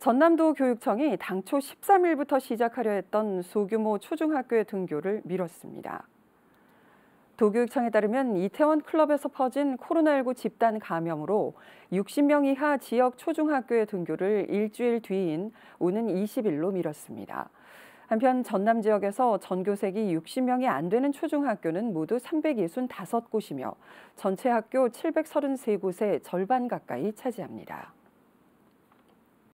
전남도 교육청이 당초 13일부터 시작하려 했던 소규모 초중학교의 등교를 미뤘습니다. 도교육청에 따르면 이태원 클럽에서 퍼진 코로나19 집단 감염으로 60명 이하 지역 초중학교의 등교를 일주일 뒤인 오는 20일로 미뤘습니다. 한편 전남 지역에서 전교생이 60명이 안 되는 초중학교는 모두 365곳이며 전체 학교 733곳의 절반 가까이 차지합니다.